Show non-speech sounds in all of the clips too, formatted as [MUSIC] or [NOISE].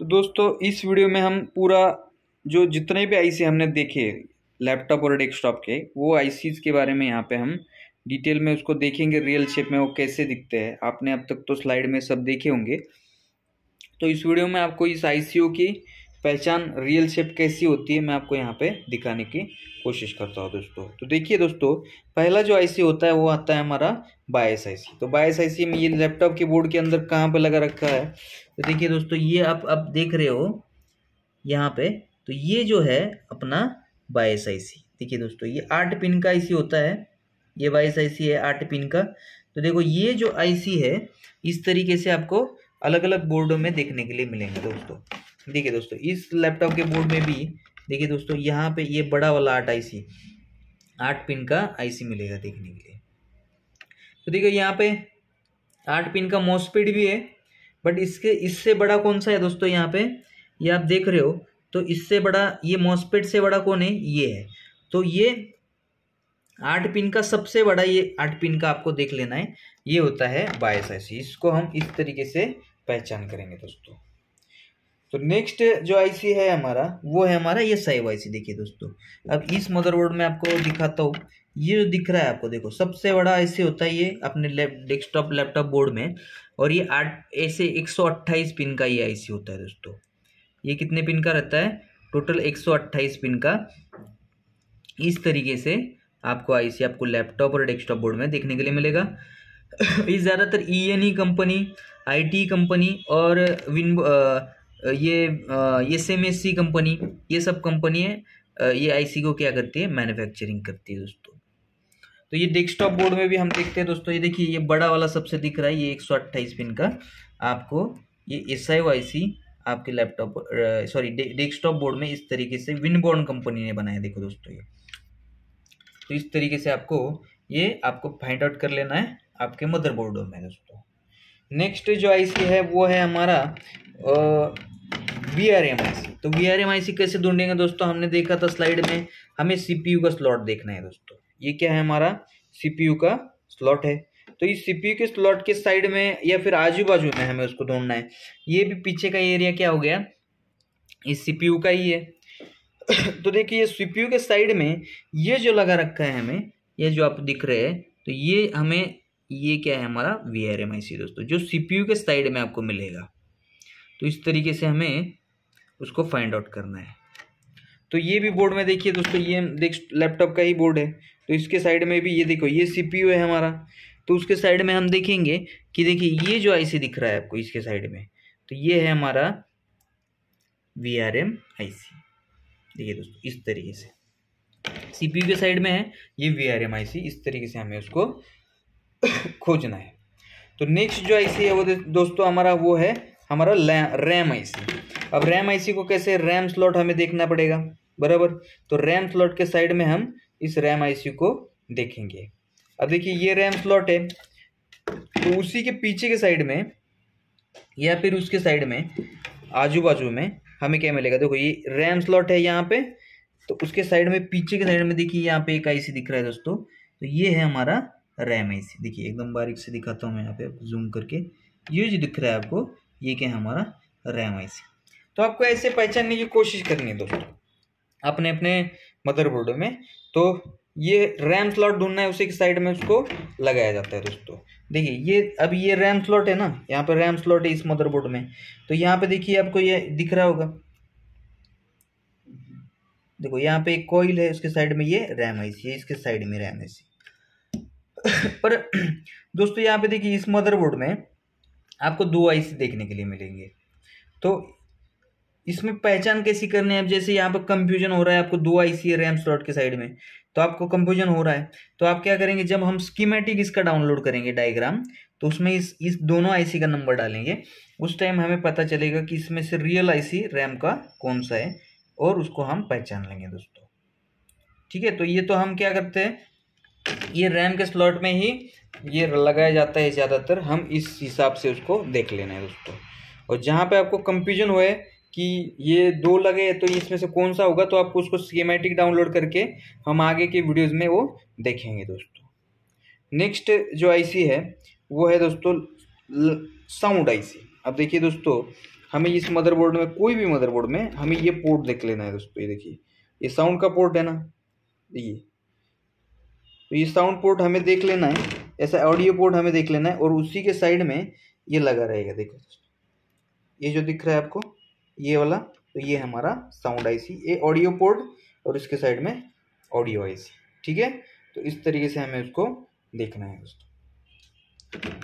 तो दोस्तों इस वीडियो में हम पूरा जो जितने भी आईसी हमने देखे लैपटॉप और डेस्कटॉप के वो आईसीज के बारे में यहाँ पे हम डिटेल में उसको देखेंगे रियल शेप में वो कैसे दिखते हैं आपने अब तक तो स्लाइड में सब देखे होंगे तो इस वीडियो में आपको इस आई की पहचान रियल शेप कैसी होती है मैं आपको यहाँ पे दिखाने की कोशिश करता हूँ दोस्तों तो देखिए दोस्तों पहला जो आईसी होता है वो आता है हमारा बायस आईसी तो बायस आईसी में ये लैपटॉप की बोर्ड के अंदर कहाँ पे लगा रखा है तो देखिए दोस्तों ये आप अब देख रहे हो यहाँ पे तो ये जो है अपना बायस आईसी देखिए दोस्तों ये आठ पिन का आईसी होता है ये बायस आईसी है आठ पिन का तो देखो ये जो आईसी है इस तरीके से आपको अलग अलग बोर्डों में देखने के लिए मिलेंगे दोस्तों देखिए दोस्तों इस लैपटॉप के बोर्ड में भी देखिए दोस्तों यहाँ पे ये बड़ा वाला आठ आईसी आठ पिन का आईसी मिलेगा देखने के लिए तो देखिए यहाँ पे आठ पिन का मोस्पीड भी है बट इसके इससे बड़ा कौन सा है दोस्तों यहाँ पे ये आप देख रहे हो तो इससे बड़ा ये मोस्पेड से बड़ा कौन है ये है तो ये आठ पिन का सबसे बड़ा ये आठ पिन का आपको देख लेना है ये होता है बायस आईसी इसको हम इस तरीके से पहचान करेंगे दोस्तों तो नेक्स्ट जो आईसी है हमारा वो है हमारा ये साइव आईसी देखिए दोस्तों अब इस मदरबोर्ड में आपको दिखाता हूँ ये जो दिख रहा है आपको देखो सबसे बड़ा आईसी होता है ये अपने डेस्कटॉप लैपटॉप बोर्ड में और ये आठ ऐसे 128 पिन का ये आईसी होता है दोस्तों ये कितने पिन का रहता है टोटल 128 पिन का इस तरीके से आपको आईसी आपको लैपटॉप और डेस्कटॉप बोर्ड में देखने के लिए मिलेगा [COUGHS] ये ज़्यादातर ई कंपनी आई कंपनी और विन ये ये सेम एस सी कंपनी ये सब कंपनी है ये आईसी को क्या करती है मैन्युफैक्चरिंग करती है दोस्तों तो ये डेस्कटॉप बोर्ड में भी हम देखते हैं दोस्तों ये देखिए ये बड़ा वाला सबसे दिख रहा है ये एक सौ अट्ठाईस पिन का आपको ये एस आई वाई सी आपके लैपटॉप सॉरी डेस्कटॉप बोर्ड में इस तरीके से विनबोर्न कंपनी ने बनाया देखो दोस्तों ये तो इस तरीके से आपको ये आपको फाइंड आउट कर लेना है आपके मदरबोर्डों में दोस्तों नेक्स्ट जो आईसी है वो है हमारा B R M I C तो B R M I C कैसे ढूंढेंगे दोस्तों हमने देखा था स्लाइड में हमें सी पी यू का स्लॉट देखना है दोस्तों ये क्या है हमारा सी पी यू का स्लॉट है तो इस सी पी यू के स्लॉट के साइड में या फिर आजू बाजू में हमें उसको ढूंढना है ये भी पीछे का एरिया क्या हो गया इस सी पी यू का ही है [COUGHS] तो देखिए ये सी पी यू के साइड में ये जो लगा रखा है हमें ये जो आप दिख रहे हैं तो ये हमें ये क्या है हमारा V R M I C दोस्तों जो सी पी यू के साइड में आपको मिलेगा तो इस तरीके से हमें उसको फाइंड आउट करना है तो ये भी बोर्ड में देखिए दोस्तों ये देख लैपटॉप का ही बोर्ड है तो इसके साइड में भी ये देखो ये सी है हमारा तो उसके साइड में हम देखेंगे कि देखिए ये जो आई दिख रहा है आपको इसके साइड में तो ये है हमारा V R M I C देखिए दोस्तों इस तरीके से सीपीयू के साइड में है ये V R M I C इस तरीके से हमें उसको [COUGHS] खोजना है तो नेक्स्ट जो आईसी है वो दोस्तों हमारा वो है हमारा रैम आईसी अब रैम आईसी को कैसे रैम स्लॉट हमें देखना पड़ेगा बराबर तो रैम स्लॉट के साइड में हम इस रैम आईसी को देखेंगे अब देखिए ये रैम स्लॉट है तो उसी के पीछे के साइड में या फिर उसके साइड में आजू बाजू में हमें क्या मिलेगा देखो ये रैम स्लॉट है यहाँ पे तो उसके साइड में पीछे के साइड में देखिए यहाँ पे एक आईसी दिख रहा है दोस्तों तो ये है हमारा रैम आईसी देखिए एकदम बारीक से दिखाता हूँ मैं यहाँ पे जूम करके ये जो दिख रहा है आपको ये क्या है हमारा रैम आई तो आपको ऐसे पहचानने की कोशिश करनी है दोस्तों अपने अपने मदरबोर्ड में तो ये रैम स्लॉट ढूंढना है उसी के साइड में उसको लगाया जाता है दोस्तों देखिए ये अब ये रैम स्लॉट है ना यहाँ पर रैम स्लॉट है इस मदरबोर्ड में तो यहाँ पे देखिए आपको ये दिख रहा होगा देखो यहाँ पे एक कॉइल है उसके साइड में ये रैम आई है इसके साइड में रैम आई पर दोस्तों यहाँ पे देखिए इस मदरबोर्ड में आपको दो आई सी देखने के लिए मिलेंगे तो इसमें पहचान कैसी करनी है अब जैसे यहाँ पर कंफ्यूजन हो रहा है आपको दो आई सी रैम स्लॉट के साइड में तो आपको कंफ्यूजन हो रहा है तो आप क्या करेंगे जब हम स्कीमेटिक इसका डाउनलोड करेंगे डायग्राम तो उसमें इस इस दोनों आईसी का नंबर डालेंगे उस टाइम हमें पता चलेगा कि इसमें से रियल आईसी रैम का कौन सा है और उसको हम पहचान लेंगे दोस्तों ठीक है तो ये तो हम क्या करते हैं ये रैम के स्लॉट में ही ये लगाया जाता है ज़्यादातर हम इस हिसाब से उसको देख लेना है दोस्तों और जहाँ पे आपको कंफ्यूजन हुए कि ये दो लगे तो इसमें से कौन सा होगा तो आपको उसको स्कीमेटिक डाउनलोड करके हम आगे के वीडियोज़ में वो देखेंगे दोस्तों नेक्स्ट जो आईसी है वो है दोस्तों साउंड आईसी अब देखिए दोस्तों हमें इस मदरबोर्ड में कोई भी मदरबोर्ड में हमें ये पोर्ट देख लेना है दोस्तों ये देखिए ये साउंड का पोर्ट है ना ये तो ये साउंड पोर्ट हमें देख लेना है ऐसा ऑडियो पोर्ट हमें देख लेना है और उसी के साइड में ये लगा रहेगा देखो ये जो दिख रहा है आपको ये वाला तो ये हमारा साउंड आईसी ये ऑडियो पोर्ट और इसके साइड में ऑडियो आईसी ठीक है तो इस तरीके से हमें उसको देखना है दोस्तों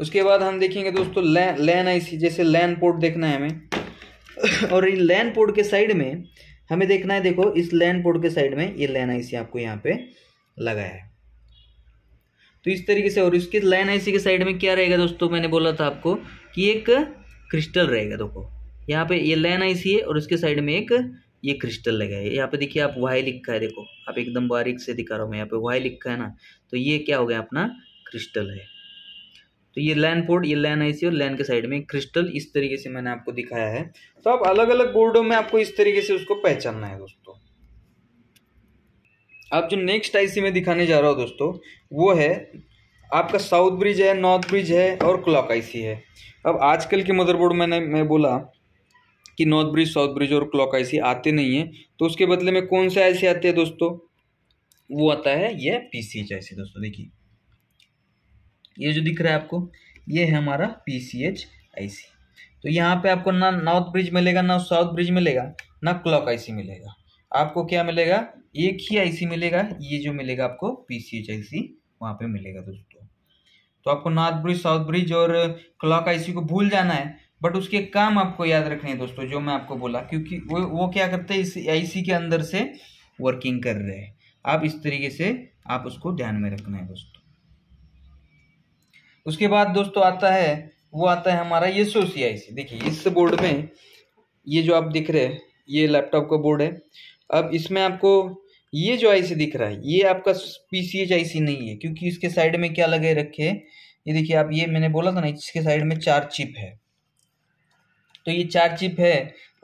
उसके बाद हम देखेंगे दोस्तों लैन आईसी जैसे लैन पोर्ट देखना है हमें और इन लैन पोर्ट के साइड में हमें देखना है देखो इस लैन पोर्ट के साइड में ये लैन आईसी आपको यहाँ पे लगा है तो इस तरीके से और इसके लाइन आई के साइड में क्या रहेगा दोस्तों मैंने बोला था आपको कि एक क्रिस्टल रहेगा देखो यहाँ पे ये लाइन आई है और इसके साइड में एक ये क्रिस्टल लगा है यहाँ पे देखिए आप वाई लिखा है देखो आप एकदम बारीक से दिखा रहा हूँ मैं यहाँ पे वाई लिखा है ना तो ये क्या हो गया अपना क्रिस्टल है तो ये लैन पोर्ट ये लैन आई और लैन के साइड में क्रिस्टल इस तरीके से मैंने आपको दिखाया है तो आप अलग अलग बोर्डों में आपको इस तरीके से उसको पहचानना है दोस्तों आप जो नेक्स्ट आईसी में दिखाने जा रहा हूँ दोस्तों वो है आपका साउथ ब्रिज है नॉर्थ ब्रिज है और क्लॉक आईसी है अब आजकल के मदरबोर्ड मैंने मैं बोला कि नॉर्थ ब्रिज साउथ ब्रिज और क्लॉक आईसी आते नहीं है तो उसके बदले में कौन से आईसी आते हैं दोस्तों वो आता है ये P C H I C दोस्तों देखिए ये जो दिख रहा है आपको ये है हमारा P C H I C तो यहाँ पे आपको ना नॉर्थ ब्रिज मिलेगा ना साउथ ब्रिज मिलेगा ना क्लॉक आई सी मिलेगा आपको क्या मिलेगा एक ही आईसी मिलेगा ये जो मिलेगा आपको पीसीएच आईसी वहाँ पे मिलेगा दोस्तों तो आपको नॉर्थ ब्रिज साउथ ब्रिज और क्लॉक आईसी को भूल जाना है बट उसके काम आपको याद रखने हैं दोस्तों जो मैं आपको बोला क्योंकि वो वो क्या करते हैं इस आईसी के अंदर से वर्किंग कर रहे हैं आप इस तरीके से आप उसको ध्यान में रखना है दोस्तों उसके बाद दोस्तों आता है वो आता है हमारा ये सोसी आई सी देखिए इस बोर्ड में ये जो आप दिख रहे हैं ये लैपटॉप का बोर्ड है अब इसमें आपको ये जो आईसी दिख रहा है ये आपका पी सी एच आई सी नहीं है क्योंकि इसके साइड में क्या लगे रखे ये देखिए आप ये मैंने बोला था ना इसके साइड में चार चिप है तो ये चार चिप है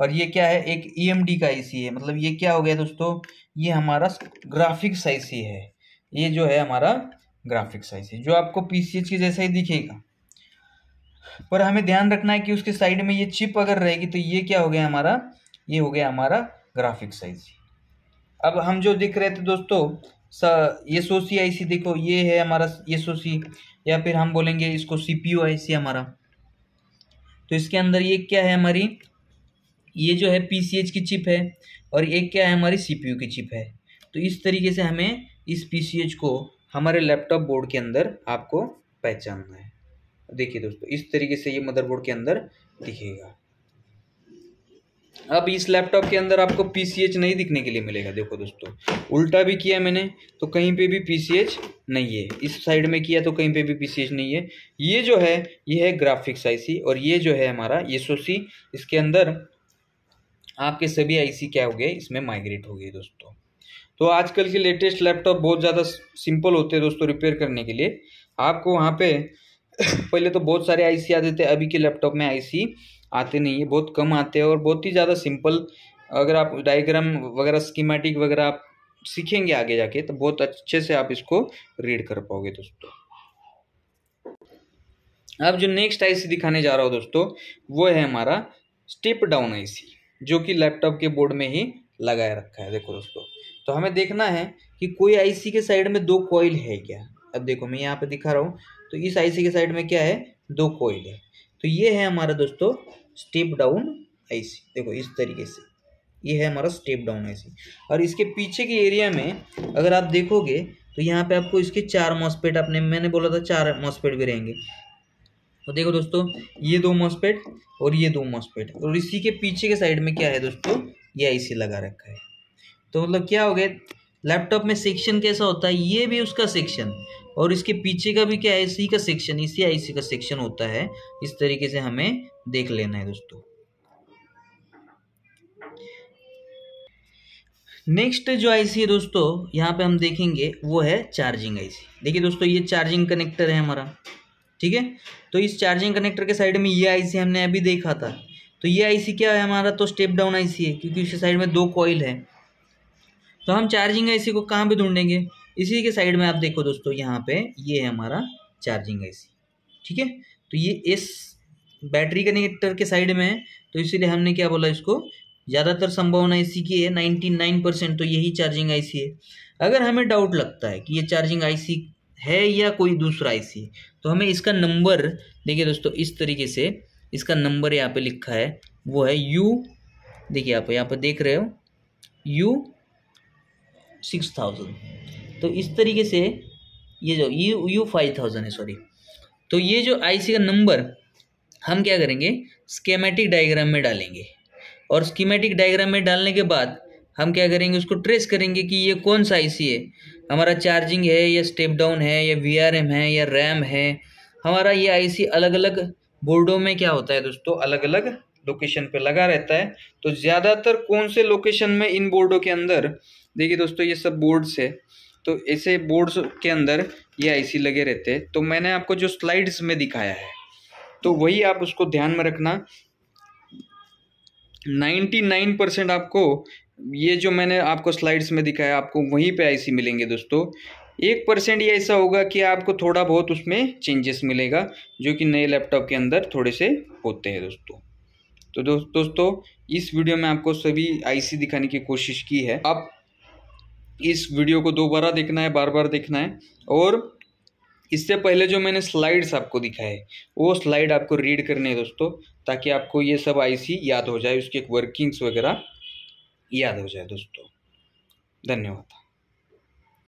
और ये क्या है एक ई एम डी का आई सी है मतलब ये क्या हो गया दोस्तों ये हमारा ग्राफिक्स आई सी है ये जो है हमारा ग्राफिक्स आई सी जो आपको पी सी एच के जैसा ही दिखेगा पर हमें ध्यान रखना है कि उसके साइड में ये चिप अगर रहेगी तो ये क्या हो गया हमारा ये हो गया हमारा ग्राफिक साइज अब हम जो दिख रहे थे दोस्तों ये सो सी आई सी देखो ये है हमारा ये सो सी या फिर हम बोलेंगे इसको सी पी यू आई सी हमारा तो इसके अंदर ये क्या है हमारी ये जो है पी सी एच की चिप है और एक क्या है हमारी सी पी यू की चिप है तो इस तरीके से हमें इस पी सी एच को हमारे लैपटॉप बोर्ड के अंदर आपको पहचानना है देखिए दोस्तों इस तरीके से ये मदरबोर्ड के अंदर दिखेगा अब इस लैपटॉप के अंदर आपको पी नहीं दिखने के लिए मिलेगा देखो दोस्तों उल्टा भी किया मैंने तो कहीं पे भी पी नहीं है इस साइड में किया तो कहीं पे भी पी नहीं है ये जो है ये है ग्राफिक्स आईसी और ये जो है हमारा एस इसके अंदर आपके सभी आईसी क्या हो गए इसमें माइग्रेट हो गए दोस्तों तो आजकल के लेटेस्ट लैपटॉप बहुत ज़्यादा सिंपल होते हैं दोस्तों रिपेयर करने के लिए आपको वहाँ पे पहले तो बहुत सारे आईसी आते थे अभी के लैपटॉप में आईसी आते नहीं है बहुत कम आते हैं और बहुत ही ज़्यादा सिंपल अगर आप डायग्राम वगैरह स्कीमेटिक वगैरह आप सीखेंगे आगे जाके तो बहुत अच्छे से आप इसको रीड कर पाओगे दोस्तों अब जो नेक्स्ट आईसी दिखाने जा रहा हूँ दोस्तों वो है हमारा स्टेप डाउन आईसी जो कि लैपटॉप के बोर्ड में ही लगाया रखा है देखो दोस्तों तो हमें देखना है कि कोई आईसी के साइड में दो कॉइल है क्या अब देखो मैं यहाँ पे दिखा रहा हूँ तो इस आईसी के साइड में क्या है दो कॉइल है तो ये है हमारा दोस्तों स्टेप डाउन आईसी देखो इस तरीके से ये है हमारा स्टेप डाउन आईसी और इसके पीछे के एरिया में अगर आप देखोगे तो यहाँ पे आपको इसके चार मॉसपेट अपने मैंने बोला था चार मॉसपेट भी रहेंगे तो देखो दोस्तों ये दो मॉसपेट और ये दो मॉसपेट और इसी के पीछे के साइड में क्या है दोस्तों ये आई लगा रखा है तो मतलब क्या हो गया लैपटॉप में सेक्शन कैसा होता है ये भी उसका सेक्शन और इसके पीछे का भी क्या है सी का सेक्शन इसी आईसी का सेक्शन होता है इस तरीके से हमें देख लेना है दोस्तों नेक्स्ट जो आईसी है दोस्तों यहाँ पे हम देखेंगे वो है चार्जिंग आईसी देखिए दोस्तों ये चार्जिंग कनेक्टर है हमारा ठीक है तो इस चार्जिंग कनेक्टर के साइड में ये आईसी हमने अभी देखा था तो ये आईसी क्या है हमारा तो स्टेप डाउन आईसी है क्योंकि उसके साइड में दो कॉइल है तो हम चार्जिंग आईसी को कहाँ पे ढूंढेंगे इसी के साइड में आप देखो दोस्तों यहाँ पे ये है हमारा चार्जिंग आई ठीक है तो ये इस बैटरी कनेक्टर के साइड में है तो इसीलिए हमने क्या बोला इसको ज़्यादातर संभावना इसी की है नाइन्टी नाइन परसेंट तो यही चार्जिंग आई है अगर हमें डाउट लगता है कि ये चार्जिंग आई है या कोई दूसरा आई तो हमें इसका नंबर देखिए दोस्तों इस तरीके से इसका नंबर यहाँ पे लिखा है वो है यू देखिए आप यहाँ पर देख रहे हो यू सिक्स थाउजेंड तो इस तरीके से ये जो यू यू फाइव थाउजेंड है सॉरी तो ये जो आईसी का नंबर हम क्या करेंगे स्केमेटिक डायग्राम में डालेंगे और स्कीमेटिक डायग्राम में डालने के बाद हम क्या करेंगे उसको ट्रेस करेंगे कि ये कौन सा आईसी है हमारा चार्जिंग है या स्टेप डाउन है या वीआरएम है या रैम है हमारा ये आईसी अलग अलग बोर्डों में क्या होता है दोस्तों अलग अलग लोकेशन पे लगा रहता है तो ज़्यादातर कौन से लोकेशन में इन बोर्डों के अंदर देखिए दोस्तों ये सब बोर्ड्स है तो ऐसे बोर्ड्स के अंदर ये आईसी लगे रहते हैं तो मैंने आपको जो स्लाइड्स में दिखाया है तो वही आप उसको ध्यान में रखना 99 परसेंट आपको ये जो मैंने आपको स्लाइड्स में दिखाया आपको वहीं पे आईसी मिलेंगे दोस्तों एक परसेंट ये ऐसा होगा कि आपको थोड़ा बहुत उसमें चेंजेस मिलेगा जो कि नए लैपटॉप के अंदर थोड़े से होते हैं दोस्तों तो दो, दोस्तों इस वीडियो में आपको सभी आईसी दिखाने की कोशिश की है आप इस वीडियो को दोबारा देखना है बार बार देखना है और इससे पहले जो मैंने स्लाइड्स आपको दिखाए वो स्लाइड आपको रीड करने है दोस्तों ताकि आपको ये सब आईसी याद हो जाए उसके वर्किंग्स वगैरह याद हो जाए दोस्तों धन्यवाद